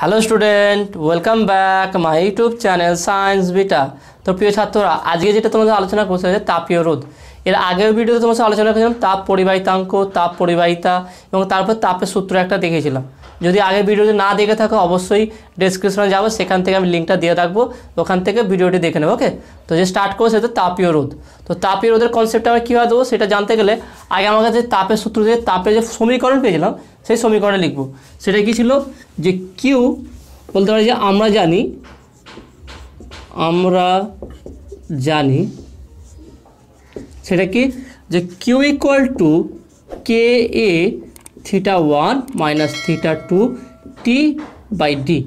hello student welcome back my YouTube channel science beta তো প্রিয় ছাত্ররা আজকে যেটা তোমাদের আলোচনা করতে হচ্ছে তাপীয় রোধ এর আগের ভিডিওতে তোমাদের আলোচনা করেছিলাম তাপ পরিবাহিতাঙ্ক তাপ পরিবাহিতা এবং তারপর তাপের সূত্র একটা দেখেছিলাম যদি আগের ভিডিওটি না দেখে থাকো অবশ্যই ডেসক্রিপশনে যাবো সেখান থেকে আমি লিঙ্কটা দিয়ে রাখবো ওখান থেকে ভিডিওটি দেখে নেবো ওকে তো যে স্টার্ট করবো সেটা তাপীয় রোধ তো তাপীয় রোধের কনসেপ্টটা আমরা কীভাবে দেবো সেটা জানতে গেলে আগে আমার কাছে তাপের সূত্র দিয়ে তাপের যে সমীকরণ পেয়েছিলাম সেই সমীকরণে লিখব সেটা কি ছিল যে কিউ বলতে পারি যে আমরা জানি আমরা জানি সেটা কি যে Q equal to K A theta one minus theta two T by D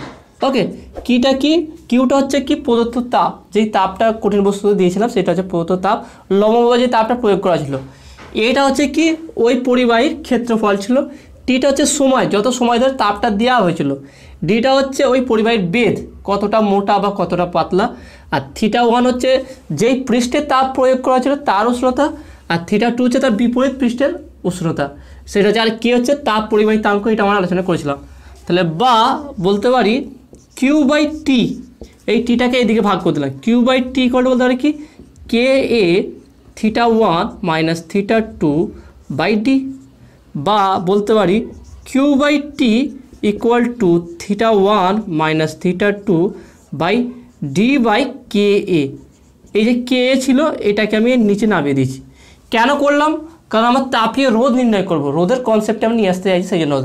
okay কিটা কি কিউটা হচ্ছে কি প্রদত্ত তাপ যেই তাপটা কঠিন বস্তুতে দিয়েছিলাম সেটা হচ্ছে প্রদত্ত তাপ লম্বভাবে যে তাপটা প্রয়োগ করা ছিল এটা হচ্ছে কি ওই পরিবাহীর ক্ষেত্রফল ছিল টিটা হচ্ছে সময় যত সময় ধরে তাপটা দেওয়া হয়েছিল ডিটা হচ্ছে ওই পরিবাহীর বেদ কতটা মোটা বা কতটা পাতলা আর থিটা ওয়ান হচ্ছে যেই পৃষ্ঠে তাপ প্রয়োগ করা হয়েছিল তার উষ্ণতা আর থিটা টু হচ্ছে তার বিপরীত পৃষ্ঠের উষ্ণতা সেটা হচ্ছে আর কী হচ্ছে তাপ পরিবাহী তাঙ্ক এটা আমরা আলোচনা করেছিলাম তাহলে বা বলতে পারি কিউ বাই টি এই টিটাকে এইদিকে ভাগ করে দিলাম কিউ বাই টি করলে বলতে পারি কি K A theta one minus theta two by D বা বলতে পারি Q by T equal to theta one minus theta two by D by K A এই যে কে এ ছিল এটাকে আমি নিচে নামিয়ে দিয়েছি কেন করলাম কারণ আমার তাপীয় রোদ নির্ণয় করব রোদের কনসেপ্টে আমি নিয়ে আসতে চাইছি সেই জন্য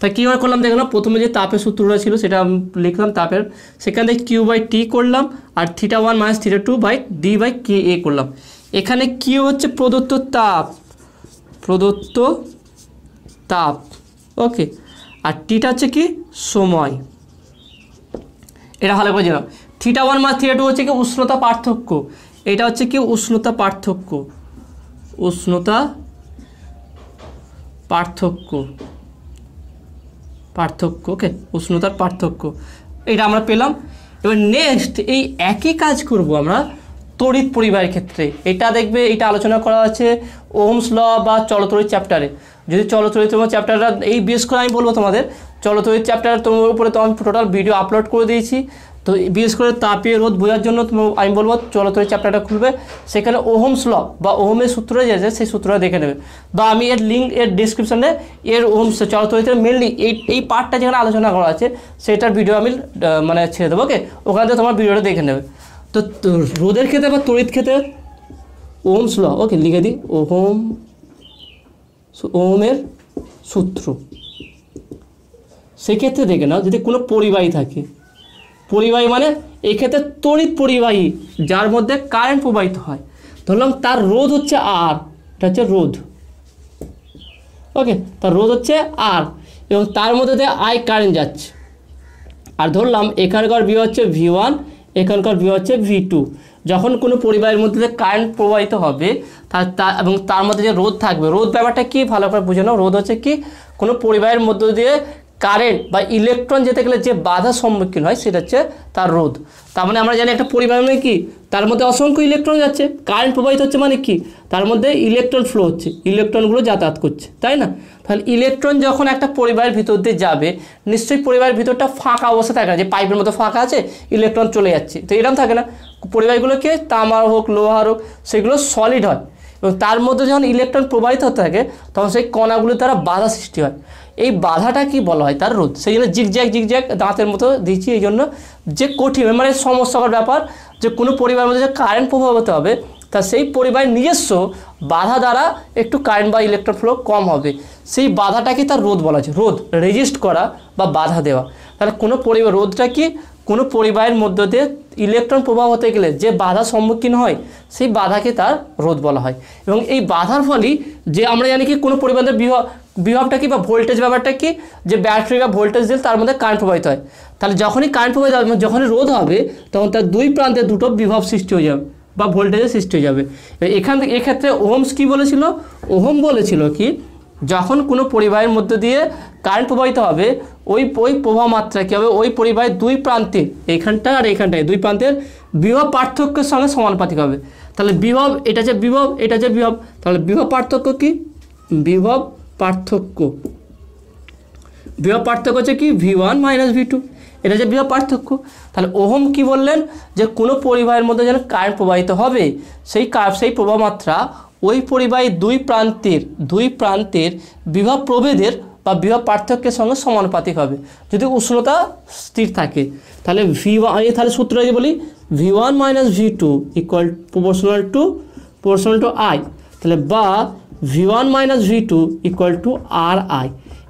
তা কীভাবে করলাম দেখলাম প্রথমে যে তাপের সূত্রটা ছিল সেটা লিখলাম তাপের সেখান থেকে কিউ বাই টি করলাম আর theta one minus theta two by D by K A করলাম এখানে কিউ হচ্ছে প্রদত্ত তাপ প্রদত্ত তাপ ওকে আর টিটা হচ্ছে কি সময় এটা ভালো করে জানো theta one minus theta two হচ্ছে কি উষ্ণতা পার্থক্য এটা হচ্ছে কি উষ্ণতা পার্থক্য উষ্ণতা পার্থক্য পার্থক্য ওকে উষ্ণতার পার্থক্য এটা আমরা পেলাম এবার নেক্সট এই একই কাজ করব আমরা তড়িৎ পরিবারের ক্ষেত্রে এটা দেখবে এটা আলোচনা করা আছে ওমস ল বা চলতরিত চ্যাপ্টারে যদি চলো চরিত্রম চ্যাপ্টারটা এই বিশেষ করে আমি বলবো তোমাদের চলচরিত চ্যাপ্টার তোমার উপরে তো আমি টোটাল ভিডিও আপলোড করে দিয়েছি তো বিশেষ করে তাপিয়ে রোদ বোঝার জন্য আমি বলবো চলচরিত চ্যাপ্টারটা খুলবে সেখানে ওহম স্ল বা ওহমের সূত্র যে আছে সেই সূত্রটা দেখে নেবে বা আমি এর লিঙ্ক এর ডিসক্রিপশানে এর ওহম চলচ্চরিত্রের মেনলি এই এই পার্টটা যেখানে আলোচনা করা আছে সেটার ভিডিও আমি মানে ছেড়ে দেবো ওকে ওখান থেকে তোমার ভিডিওটা দেখে নেবে তো রোদের ক্ষেত্রে বা তড়িৎ ক্ষেত্রে ওহম স্ল ওকে লিখে দিই ওহোম ওমের সূত্র সেক্ষেত্রে দেখে নাও যদি কোনো পরিবাহী থাকে পরিবাহী মানে এক্ষেত্রে তড়িৎ পরিবাহী যার মধ্যে কারেন্ট প্রবাহিত হয় ধরলাম তার রোধ হচ্ছে আর এটা হচ্ছে রোধ ওকে তার রোধ হচ্ছে আর এবং তার মধ্যে দিয়ে আই কারেন্ট যাচ্ছে আর ধরলাম এখানকার বিয়ে হচ্ছে ভি ওয়ান এখানকার বিয়ে হচ্ছে ভি টু যখন কোনো পরিবারের মধ্যে কারেন্ট প্রবাহিত হবে তার এবং তার মধ্যে যে রোদ থাকবে রোদ ব্যাপারটা কি ভালো করে বুঝে নাও রোদ হচ্ছে কি কোনো পরিবারের মধ্য দিয়ে কারেন্ট বা ইলেকট্রন যেতে গেলে যে বাধার সম্মুখীন হয় সেটা হচ্ছে তার রোদ তার মানে আমরা জানি একটা পরিবার মানে কি তার মধ্যে অসংখ্য ইলেকট্রন যাচ্ছে কারেন্ট প্রবাহিত হচ্ছে মানে কি তার মধ্যে ইলেকট্রন ফ্লো হচ্ছে ইলেকট্রনগুলো যাতায়াত করছে তাই না তাহলে ইলেকট্রন যখন একটা পরিবারের ভিতর দিয়ে যাবে নিশ্চয়ই পরিবারের ভিতরটা ফাঁকা অবস্থা থাকে না যে পাইপের মতো ফাঁকা আছে ইলেকট্রন চলে যাচ্ছে তো এরকম থাকে না পরিবারগুলোকে তামার হোক লোহার হোক সেগুলো সলিড হয় এবং তার মধ্যে যখন ইলেকট্রন প্রবাহিত হতে থাকে তখন সেই কণাগুলি দ্বারা বাধা সৃষ্টি হয় এই বাধাটা কি বলা হয় তার রোধ সেই জন্য জিগজ্যাক জিগজ্যাক দাঁতের মতো দিয়েছি এই জন্য যে কঠিন মানে সমস্যাকর ব্যাপার যে কোনো পরিবারের মধ্যে যে কারেন্ট হতে হবে তা সেই পরিবারের নিজস্ব বাধা দ্বারা একটু কারেন্ট বা ইলেকট্রন ফ্লো কম হবে সেই বাধাটাকে তার রোধ বলা হচ্ছে রোধ রেজিস্ট করা বা বাধা দেওয়া তাহলে কোনো পরিবার রোধটা কি কোনো পরিবাহের মধ্য দিয়ে ইলেকট্রন প্রবাহ হতে গেলে যে বাধা সম্মুখীন হয় সেই বাধাকে তার রোধ বলা হয় এবং এই বাধার ফলেই যে আমরা জানি কি কোনো পরিবারের বিবাহ বিভবটা কি বা ভোল্টেজ ব্যাপারটা কি যে ব্যাটারি বা ভোল্টেজ দিলে তার মধ্যে কারেন্ট প্রবাহিত হয় তাহলে যখনই কারেন্ট প্রবাহিত হবে যখনই রোধ হবে তখন তার দুই প্রান্তে দুটো বিভব সৃষ্টি হয়ে যাবে বা ভোল্টেজে সৃষ্টি হয়ে যাবে এখান থেকে এক্ষেত্রে ওহমস কী বলেছিল ওহম বলেছিল কি যখন কোনো পরিবাহের মধ্যে দিয়ে কারেন্ট প্রবাহিত হবে ওই ওই প্রবাহ মাত্রা কী হবে ওই পরিবাহের দুই প্রান্তে এখানটা আর এইখানটায় দুই প্রান্তের বিভব পার্থক্যের সঙ্গে সমানুপাতিক হবে তাহলে বিভব এটা যে বিভব এটা যে বিভব তাহলে বিভব পার্থক্য কি বিভব পার্থক্য বিভব পার্থক্য হচ্ছে কি V one minus V two এটা যে বিভব পার্থক্য তাহলে ওহম কি বললেন যে কোনো পরিবাহের মধ্যে যেন কারেন্ট প্রবাহিত হবে সেই সেই প্রবাহমাত্রা ওই পরিবাহী দুই প্রান্তের দুই প্রান্তের বিভব প্রভেদের বা বিভব পার্থক্যের সঙ্গে সমানুপাতিক হবে যদি উষ্ণতা স্থির থাকে তাহলে ভি ওয়ান তাহলে সূত্র যদি বলি V one minus V two equal proportional to proportional to I তাহলে বা V one minus V two equal to R I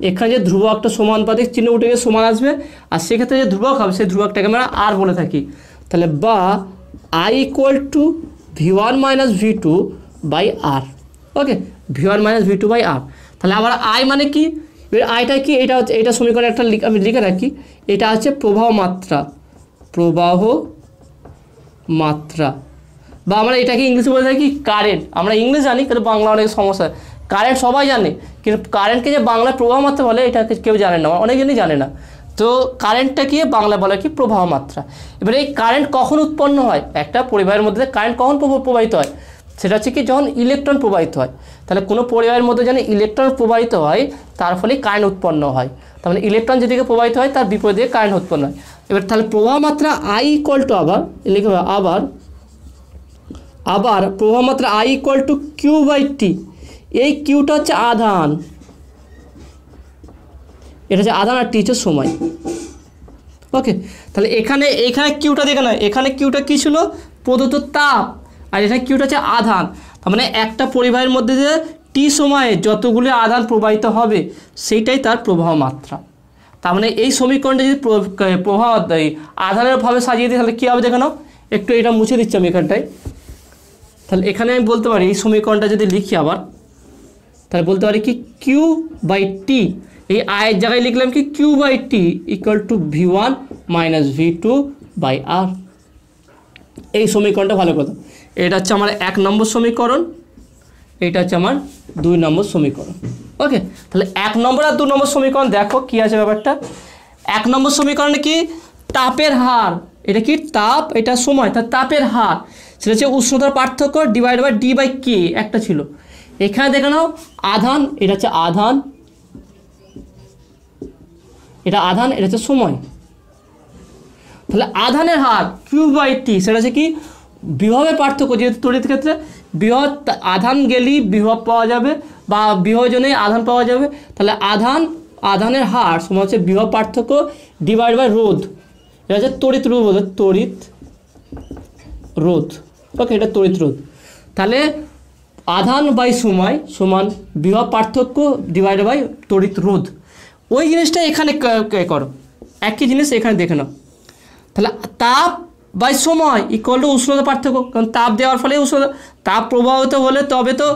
এখানে যে ধ্রুবকটা সমানুপাতিক চিহ্ন উঠে গিয়ে সমান আসবে আর সেক্ষেত্রে যে ধ্রুবক হবে সেই ধ্রুবকটাকে আমরা আর বলে থাকি তাহলে বা I equal to V one minus V two by R okay V one minus V two by R তাহলে আবার আই মানে কি এবার আইটা কি এটা হচ্ছে এটা সমীকরণ একটা আমি লিখে রাখি এটা হচ্ছে প্রবাহ মাত্রা প্রবাহ মাত্রা বা আমরা এটাকে ইংলিশে বলে থাকি কারেন্ট আমরা ইংলিশ জানি কিন্তু বাংলা অনেক সমস্যা কারেন্ট সবাই জানে কিন্তু কারেন্টকে যে বাংলায় প্রবাহ মাত্রা বলে এটা কেউ জানে না মানে অনেকজনই জানে না তো কারেন্টটাকে বাংলা বলে কি প্রবাহ মাত্রা এবার এই কারেন্ট কখন উৎপন্ন হয় একটা পরিবারের মধ্যে কারেন্ট কখন প্রবাহিত হয় সেটা হচ্ছে কি যখন ইলেকট্রন প্রবাহিত হয় তাহলে কোনো পরিবারের মধ্যে যেন ইলেকট্রন প্রবাহিত হয় তার ফলে কারেন্ট উৎপন্ন হয় তার মানে ইলেকট্রন যেদিকে প্রবাহিত হয় তার বিপরীত দিকে কারেন্ট উৎপন্ন হয় এবার তাহলে প্রবাহ মাত্রা আই ইকুয়াল টু আবার লিখে আবার আবার প্রবাহ মাত্রা I equal to Q by T এই কিউটা হচ্ছে আধান এটা হচ্ছে আধান আর টি হচ্ছে সময় ওকে তাহলে এখানে এখানে কিউটা দেখে নয় এখানে কিউটা কী ছিল প্রদত্ত তাপ আর এখানে কিউটা হচ্ছে আধান মানে একটা পরিবাহের মধ্যে যে টি সময়ে যতগুলি আধান প্রবাহিত হবে সেইটাই তার প্রবাহ মাত্রা তার মানে এই সমীকরণটা যদি প্রবাহ আধানের ভাবে সাজিয়ে দিই তাহলে কী হবে দেখে নাও একটু এটা মুছে দিচ্ছি আমি এখানটায় তাহলে এখানে আমি বলতে পারি এই সমীকরণটা যদি লিখি আবার তাহলে বলতে পারি কি কিউ বাই টি এই আয়ের জায়গায় লিখলাম কি Q by T equal to V one minus V two by R এই সমীকরণটা ভালো কথা এটা হচ্ছে আমার এক নম্বর সমীকরণ এটা হচ্ছে আমার দুই নম্বর সমীকরণ ওকে তাহলে এক নম্বর আর দু নম্বর সমীকরণ দেখো কি আছে ব্যাপারটা এক নম্বর সমীকরণে কি তাপের হার এটা কি তাপ এটা সময় তাপের হার সেটা হচ্ছে উষ্ণতার পার্থক্য divide by D by K একটা ছিল এখানে দেখে নাও আধান এটা হচ্ছে আধান এটা আধান এটা হচ্ছে সময় তাহলে আধানের হার কিউ বাই টি সেটা হচ্ছে কি বিভবের পার্থক্য যেহেতু তড়িৎ ক্ষেত্রে বৃহৎ আধান গেলেই বিভব পাওয়া যাবে বা বিভজনে আধান পাওয়া যাবে তাহলে আধান আধানের হার সময় হচ্ছে বৃহৎ পার্থক্য ডিভাইড বাই রোধ এটা হচ্ছে তড়িৎ রোধ তড়িৎ রোধ ওকে এটা তড়িৎ রোধ তাহলে আধান বাই সময় সমান বিবাহ পার্থক্য ডিভাইড বাই তড়িৎ রোধ ওই জিনিসটা এখানে করো একই জিনিস এখানে দেখে নাও তাহলে তাপ বাই সময় ইকুয়াল টু উষ্ণতা পার্থক্য কারণ তাপ দেওয়ার ফলে উষ্ণতা তাপ প্রবাহিত হলে তবে তো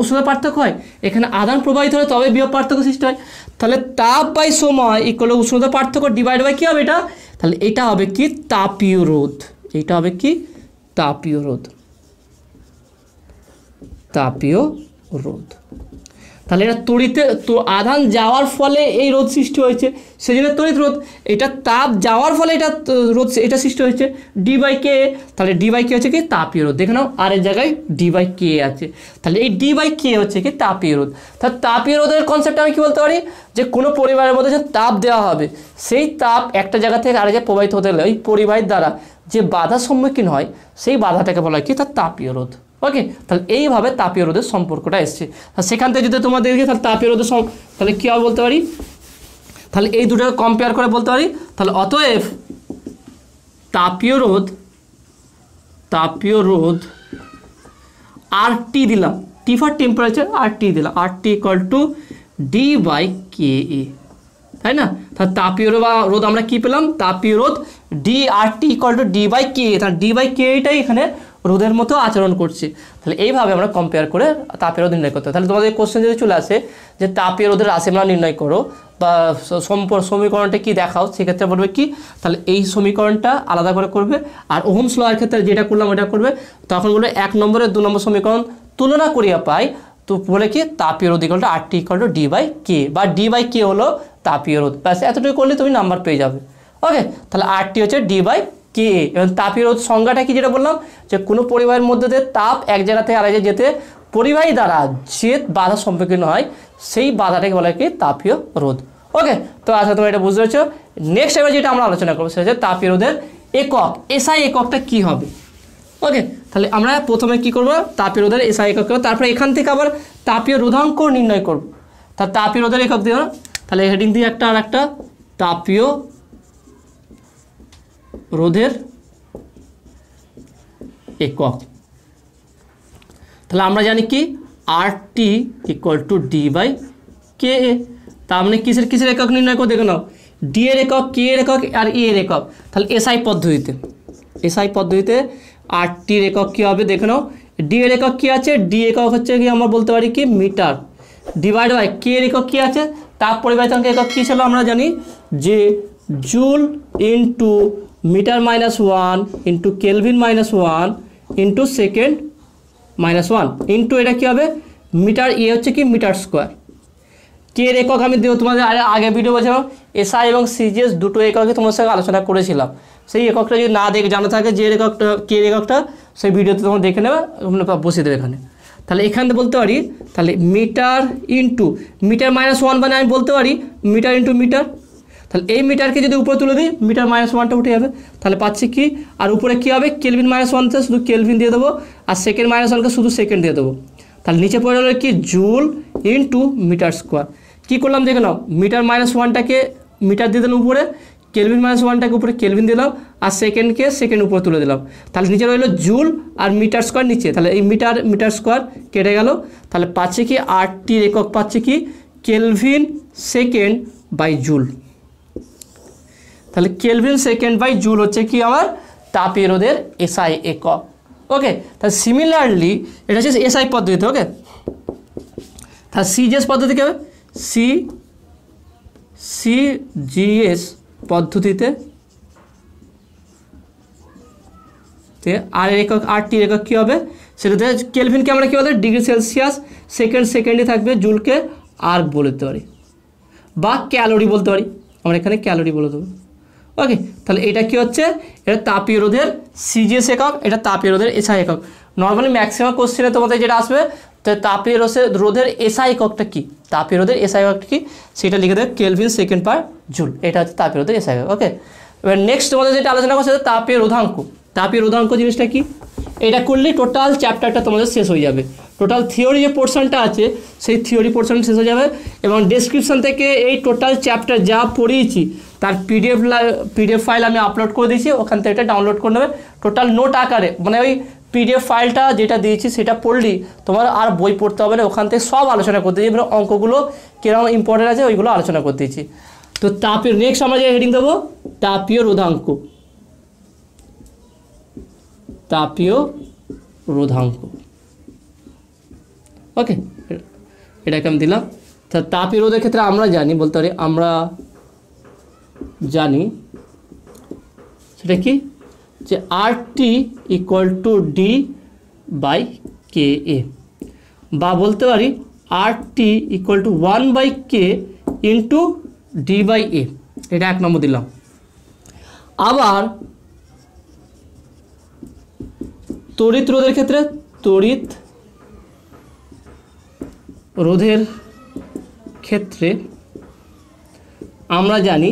উষ্ণতা পার্থক্য হয় এখানে আধান প্রবাহিত হলে তবে বিবাহ পার্থক্য সৃষ্টি হয় তাহলে তাপ বাই সময় ইকুয়াল উষ্ণতা পার্থক্য ডিভাইড বাই কী হবে এটা তাহলে এটা হবে কি তাপীয় রোধ এটা হবে কি তাপীয় রোধ তাপীয় রোধ তাহলে এটা তড়িতে তো আধান যাওয়ার ফলে এই রোধ সৃষ্টি হয়েছে সেই জন্য তড়িৎ রোধ এটা তাপ যাওয়ার ফলে এটা রোধ এটা সৃষ্টি হয়েছে ডি বাই কে তাহলে ডি বাই কে হচ্ছে কি তাপীয় রোধ দেখে নাও আরেক জায়গায় ডি বাই কে আছে তাহলে এই ডি বাই কে হচ্ছে কি তাপীয় রোধ তাহলে তাপীয় রোধের কনসেপ্ট আমি কি বলতে পারি যে কোনো পরিবারের মধ্যে যে তাপ দেওয়া হবে সেই তাপ একটা জায়গা থেকে আরেক জায়গায় প্রবাহিত হতে গেলে ওই পরিবাহের দ্বারা যে বাধার সম্মুখীন হয় সেই বাধাটাকে বলা হয় কি তার তাপীয় রোধ ওকে তাহলে এইভাবে তাপীয় রোধের সম্পর্কটা এসছে সেখান থেকে যদি তোমাদের তাহলে তাপীয় রোধের তাহলে কী হবে বলতে পারি তাহলে এই দুটোকে কম্পেয়ার করে বলতে পারি তাহলে অতএব তাপীয় রোদ তাপীয় রোদ আর টি দিলাম টি ফর টেম্পারেচার আর টি দিলাম R T equal to D by K A তাই না তাহলে তাপীয় বা রোদ আমরা কী পেলাম তাপীয় রোধ D R T equal to D by K তাহলে ডি বাই কে এটাই এখানে রোদের মতো আচরণ করছি তাহলে এইভাবে আমরা কম্পেয়ার করে তাপের রোদ নির্ণয় করতে তাহলে তোমাদের কোশ্চেন যদি চলে আসে যে তাপের রোধের আমরা নির্ণয় করো বা সমীকরণটা কী দেখাও সেক্ষেত্রে বলবে কি তাহলে এই সমীকরণটা আলাদা করে করবে আর ওহমস লয়ের ক্ষেত্রে যেটা করলাম ওটা করবে তখন বলবে এক নম্বরের দু নম্বর সমীকরণ তুলনা করিয়া পাই তো বলে কি তাপীয় রোধ ইকলটা R T equal D by K বা ডি বাই কে হলো তাপীয় রোধ ব্যাস এতটুকু করলে তুমি নাম্বার পেয়ে যাবে ওকে তাহলে টি হচ্ছে ডি বাই কে এবং তাপের রোধ সংজ্ঞাটা কি যেটা বললাম যে কোনো পরিবাহের মধ্যে দিয়ে তাপ এক জায়গা থেকে আরেক যেতে পরিবাহী দ্বারা যে বাধা সম্মুখীন হয় সেই বাধাটাকে বলা কি তাপীয় রোধ ওকে তো আশা তোমরা এটা বুঝতে পেরেছো নেক্সট এবার যেটা আমরা আলোচনা করবো সেটা হচ্ছে তাপীয় রোধের একক এসআই এককটা কি হবে ওকে তাহলে আমরা প্রথমে কি করব তাপীয় রোধের এসআই একক করবো তারপরে এখান থেকে আবার তাপীয় রোধাঙ্ক নির্ণয় করব তা তাপীয় রোধের একক দিও তাহলে হেডিং দিয়ে একটা আর একটা তাপীয় রোধের একক তাহলে আমরা জানি কি R T equal to D by K A তার মানে কিসের কিসের একক নির্ণয় করে দেখে নাও ডি এর একক কে এর একক আর এ এর একক তাহলে এসআই পদ্ধতিতে এসআই পদ্ধতিতে আর টির একক কী হবে দেখে নাও ডি এর একক কী আছে ডি একক হচ্ছে কি আমরা বলতে পারি কি মিটার ডিভাইড বাই কে এর একক কী আছে তার পরিবর্তনকে একক কী ছিল আমরা জানি যে joule into metre minus one into kelvin minus one into second minus one into এটা কী হবে মিটার ইয়ে হচ্ছে কি মিটার স্কোয়ার কে এর একক আমি দেবো তোমাদের আরে আগে ভিডিও বলছিলাম এসআই এবং সিজিএস দুটো এককে তোমার সঙ্গে আলোচনা করেছিলাম সেই এককটা যদি না দেখে জানা থাকে যে এককটা কে এককটা সেই ভিডিওতে তোমার দেখে নেবে তোমরা বসিয়ে দেবে এখানে তাহলে এখান থেকে বলতে পারি তাহলে metre into metre minus one মানে আমি বলতে পারি মিটার ইন্টু মিটার তাহলে এই মিটারকে যদি উপরে তুলে দিই মিটার মাইনাস ওয়ানটা উঠে যাবে তাহলে পাচ্ছি কি আর উপরে কি হবে কেলভিন মাইনাস ওয়ানতে শুধু কেলভিন দিয়ে দেবো আর সেকেন্ড মাইনাস ওয়ানকে শুধু সেকেন্ড দিয়ে দেবো তাহলে নিচে পড়ে গেলো কি জুল ইনটু মিটার স্কোয়ার কী করলাম দেখে নাও মিটার মাইনাস ওয়ানটাকে মিটার দিয়ে দিলাম উপরে কেলভিন মাইনাস ওয়ানটাকে উপরে কেলভিন দিলাম আর সেকেন্ডকে সেকেন্ড উপরে তুলে দিলাম তাহলে নিচে রইলো জুল আর মিটার স্কোয়ার নিচে তাহলে এই মিটার মিটার স্কোয়ার কেটে গেল তাহলে পাচ্ছে কি আটটি একক পাচ্ছে কি কেলভিন সেকেন্ড বাই জুল তাহলে কেলভিন সেকেন্ড বাই জুল হচ্ছে কি আমার তাপে ওদের এসআই একক ওকে তা সিমিলারলি এটা হচ্ছে এসআই পদ্ধতিতে ওকে তা সিজিএস পদ্ধতি কী হবে সি সিজিএস পদ্ধতিতে আর একক আর টি একক কী হবে সেটাতে কেলভিনকে আমরা কী বলতে ডিগ্রি সেলসিয়াস সেকেন্ড সেকেন্ডে থাকবে জুলকে আর্ক বলতে পারি বা ক্যালোরি বলতে পারি আমরা এখানে ক্যালোরি বলে দেবো ওকে তাহলে এটা কি হচ্ছে এটা তাপীয় রোধের সিজিএস একক এটা তাপীয় রোধের এসআই একক নর্মালি ম্যাক্সিমাম কোশ্চেনে তোমাদের যেটা আসবে তো তাপীয় রোধের রোধের এসআই এককটা কী তাপীয় রোধের এসআই এককটা কী সেটা লিখে দেবে কেলভিন সেকেন্ড পার জুল এটা হচ্ছে তাপীয় রোধের এসআই একক ওকে এবার নেক্সট তোমাদের যেটা আলোচনা করছে তাপীয় রোধাঙ্ক তাপীয় রোধাঙ্ক জিনিসটা কি এটা করলে টোটাল চ্যাপ্টারটা তোমাদের শেষ হয়ে যাবে টোটাল থিওরি যে পোর্শনটা আছে সেই থিওরি পোর্শন শেষ হয়ে যাবে এবং ডেসক্রিপশন থেকে এই টোটাল চ্যাপ্টার যা পড়িয়েছি তার পিডিএফ পিডিএফ ফাইল আমি আপলোড করে দিয়েছি ওখান থেকে এটা ডাউনলোড করে নেবে টোটাল নোট আকারে মানে ওই পিডিএফ ফাইলটা যেটা দিয়েছি সেটা পড়লি তোমার আর বই পড়তে হবে না ওখান থেকে সব আলোচনা করতে দিয়েছি এবার অঙ্কগুলো কীরকম ইম্পর্টেন্ট আছে ওইগুলো আলোচনা করে দিয়েছি তো তাপের নেক্সট আমরা যে হেডিং দেবো তাপীয় রোধাঙ্ক তাপীয় রোধাঙ্ক ওকে এটাকে আমি দিলাম তা তাপীয় রোধের ক্ষেত্রে আমরা জানি বলতে পারি আমরা জানি সেটা কি যে R T equal to D by K A বা বলতে পারি R T equal to one by K into D by A এটা এক নম্বর দিলাম আবার তড়িৎ রোধের ক্ষেত্রে তড়িৎ রোধের ক্ষেত্রে আমরা জানি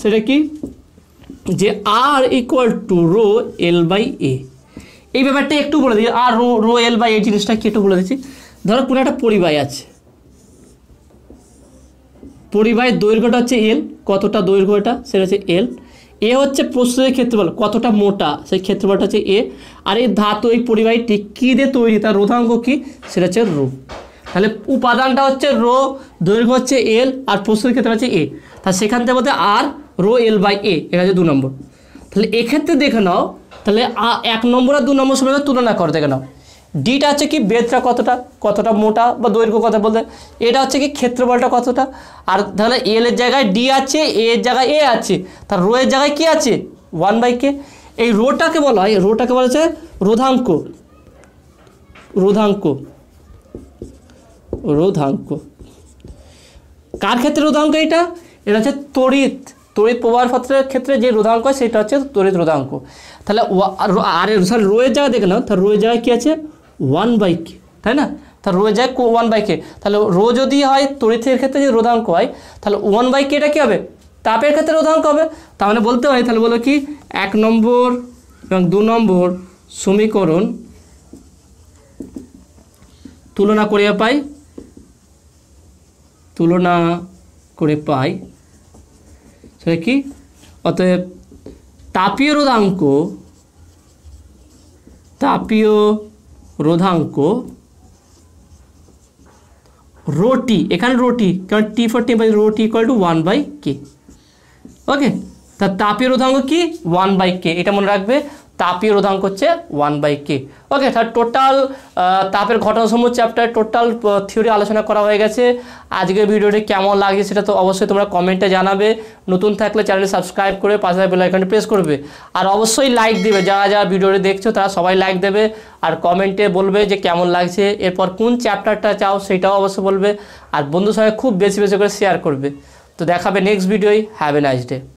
সেটা কি যে R equal to rho L by A এই ব্যাপারটা একটু বলে দিচ্ছি R rho rho L by A জিনিসটা কি একটু বলে দিচ্ছি ধরো কোনো একটা পরিবাহী আছে পরিবাহের দৈর্ঘ্যটা হচ্ছে এল কতটা দৈর্ঘ্য এটা সেটা হচ্ছে এল এ হচ্ছে প্রস্তুতের ক্ষেত্রফল কতটা মোটা সেই ক্ষেত্রফলটা হচ্ছে এ আর এই ধাতু এই পরিবাহীটি কী দিয়ে তৈরি তার রোধাঙ্ক কী সেটা হচ্ছে রো তাহলে উপাদানটা হচ্ছে রো দৈর্ঘ্য হচ্ছে এল আর প্রস্তুতের ক্ষেত্রে হচ্ছে এ তা সেখান থেকে বলতে আর রো এল বাই এ এটা হচ্ছে দু নম্বর তাহলে এক্ষেত্রে দেখে নাও তাহলে এক নম্বর আর দু নম্বর সময় তুলনা করে দেখে নাও ডিটা হচ্ছে কি বেদটা কতটা কতটা মোটা বা দৈর্ঘ্য কথা বলতে এটা হচ্ছে কি ক্ষেত্রফলটা কতটা আর তাহলে এল এর জায়গায় ডি আছে এ এর জায়গায় এ আছে তার রো এর জায়গায় কি আছে ওয়ান বাই কে এই রোটাকে বলা হয় রোটাকে বলা হচ্ছে রোধাঙ্ক রোধাঙ্ক রোধাঙ্ক কার ক্ষেত্রে রোধাঙ্ক এটা এটা হচ্ছে তড়িৎ তড়িৎ প্রবাহের ক্ষেত্রে ক্ষেত্রে যে রোধাঙ্ক হয় সেটা হচ্ছে তড়িৎ রোধাঙ্ক তাহলে আর সরি রোয়ের জায়গা দেখলাম তার তাহলে রোয়ের জায়গায় কী আছে ওয়ান বাই কে তাই না তাহলে রো যায় ওয়ান বাই কে তাহলে রো যদি হয় তড়িতের ক্ষেত্রে যদি রোধাঙ্ক হয় তাহলে ওয়ান বাই কেটা কী হবে তাপের ক্ষেত্রে রোধাঙ্ক হবে তাহলে মানে বলতে হয় তাহলে বলো কি এক নম্বর এবং দু নম্বর সমীকরণ তুলনা করিয়া পাই তুলনা করে পাই সেটা কি অতএব তাপীয় রোধাঙ্ক তাপীয় রোধাঙ্ক রোটি এখানে রোটি কারণ T for by rho T equal to one by K okay তা তাপীয় রোধাঙ্ক কি ওয়ান বাই কে এটা মনে রাখবে তাপীয় রোধাঙ্ক হচ্ছে ওয়ান বাই কে ওকে তাহলে টোটাল তাপের ঘটনাসমূহ চ্যাপ্টার টোটাল থিওরি আলোচনা করা হয়ে গেছে আজকের ভিডিওটি কেমন লাগছে সেটা তো অবশ্যই তোমরা কমেন্টে জানাবে নতুন থাকলে চ্যানেল সাবস্ক্রাইব করে পাশে বেলাইকনটি প্রেস করবে আর অবশ্যই লাইক দেবে যারা যারা ভিডিওটি দেখছো তারা সবাই লাইক দেবে আর কমেন্টে বলবে যে কেমন লাগছে এরপর কোন চ্যাপ্টারটা চাও সেটাও অবশ্যই বলবে আর বন্ধুর সঙ্গে খুব বেশি বেশি করে শেয়ার করবে তো দেখাবে নেক্সট ভিডিওই হ্যাভ এ নাইস ডে